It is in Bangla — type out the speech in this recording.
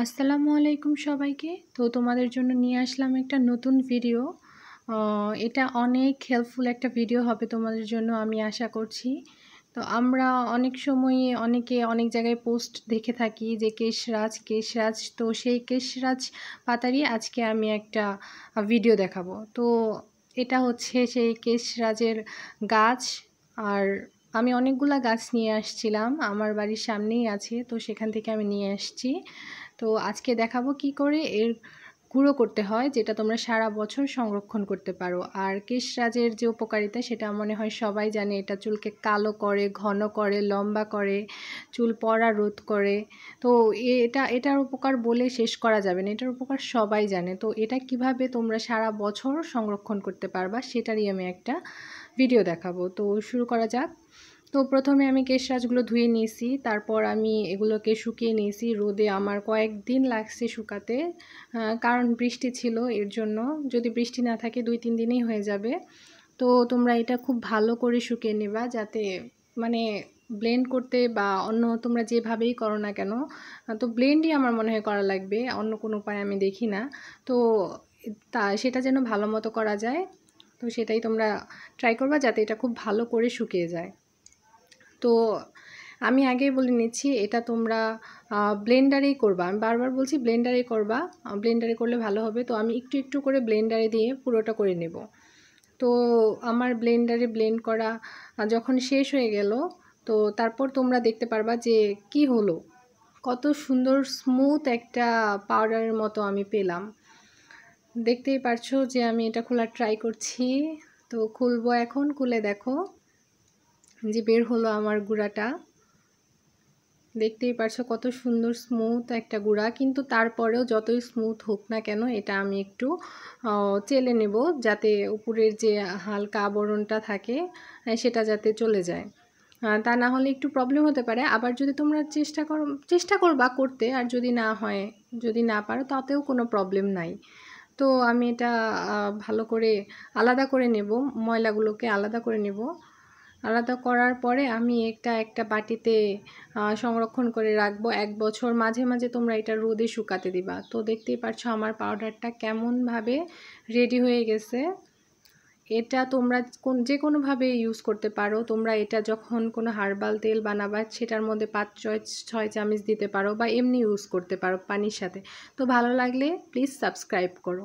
আসসালামু আলাইকুম সবাইকে তো তোমাদের জন্য নিয়ে আসলাম একটা নতুন ভিডিও এটা অনেক হেল্পফুল একটা ভিডিও হবে তোমাদের জন্য আমি আশা করছি তো আমরা অনেক সময়ে অনেকে অনেক জায়গায় পোস্ট দেখে থাকি যে কেশরাজ কেশরাজ তো সেই কেশরাজ পাতারই আজকে আমি একটা ভিডিও দেখাবো তো এটা হচ্ছে সেই কেশরাজের গাছ আর আমি অনেকগুলা গাছ নিয়ে আসছিলাম আমার বাড়ির সামনেই আছে তো সেখান থেকে আমি নিয়ে আসছি তো আজকে দেখাবো কি করে এর গুঁড়ো করতে হয় যেটা তোমরা সারা বছর সংরক্ষণ করতে পারো আর কেশরাজের যে উপকারিতা সেটা মনে হয় সবাই জানে এটা চুলকে কালো করে ঘন করে লম্বা করে চুল পড়া রোধ করে তো এটা এটার উপকার বলে শেষ করা যাবে না এটার উপকার সবাই জানে তো এটা কিভাবে তোমরা সারা বছর সংরক্ষণ করতে পারবা সেটারই আমি একটা ভিডিও দেখাবো তো শুরু করা যাক তো প্রথমে আমি কেশরাজগুলো ধুয়ে নিয়েছি তারপর আমি এগুলোকে শুকিয়ে নিয়েছি রোদে আমার কয়েকদিন লাগছে শুকাতে কারণ বৃষ্টি ছিল এর জন্য যদি বৃষ্টি না থাকে দুই তিন দিনেই হয়ে যাবে তো তোমরা এটা খুব ভালো করে শুকিয়ে নেবা যাতে মানে ব্লেন্ড করতে বা অন্য তোমরা যেভাবেই করো না কেন তো ব্লেন্ডই আমার মনে হয় করা লাগবে অন্য কোনো উপায় আমি দেখি না তো তা সেটা যেন ভালো মতো করা যায় তো সেটাই তোমরা ট্রাই করবা যাতে এটা খুব ভালো করে শুকিয়ে যায় তো আমি আগেই বলে নিচ্ছি এটা তোমরা ব্লেন্ডারেই করবা আমি বারবার বলছি ব্লেন্ডারে করবা ব্লেন্ডারে করলে ভালো হবে তো আমি একটু একটু করে ব্লেন্ডারে দিয়ে পুরোটা করে নেব তো আমার ব্লেন্ডারে ব্লেন্ড করা যখন শেষ হয়ে গেল তো তারপর তোমরা দেখতে পারবা যে কি হলো কত সুন্দর স্মুথ একটা পাউডারের মতো আমি পেলাম দেখতেই পারছো যে আমি এটা খোলা ট্রাই করছি তো খুলবো এখন খুলে দেখো যে বের হলো আমার গুঁড়াটা দেখতেই পারছো কত সুন্দর স্মুথ একটা গুঁড়া কিন্তু তারপরেও যতই স্মুথ হোক না কেন এটা আমি একটু চেলে নেব যাতে উপরের যে হালকা আবরণটা থাকে সেটা যাতে চলে যায় তা না হলে একটু প্রবলেম হতে পারে আবার যদি তোমরা চেষ্টা করো চেষ্টা করবা করতে আর যদি না হয় যদি না পারো তাতেও কোনো প্রবলেম নাই তো আমি এটা ভালো করে আলাদা করে নেব ময়লাগুলোকে আলাদা করে নেব আলাদা করার পরে আমি এটা একটা বাটিতে সংরক্ষণ করে রাখবো এক বছর মাঝে মাঝে তোমরা এটা রোদে শুকাতে দিবা তো দেখতেই পারছো আমার পাউডারটা কেমনভাবে রেডি হয়ে গেছে এটা তোমরা কোন যে কোনোভাবে ইউজ করতে পারো তোমরা এটা যখন কোনো হার্বাল তেল বানাবা সেটার মধ্যে পাঁচ ছয় ছয় চামিচ দিতে পারো বা এমনি ইউজ করতে পারো পানির সাথে তো ভালো লাগলে প্লিজ সাবস্ক্রাইব করো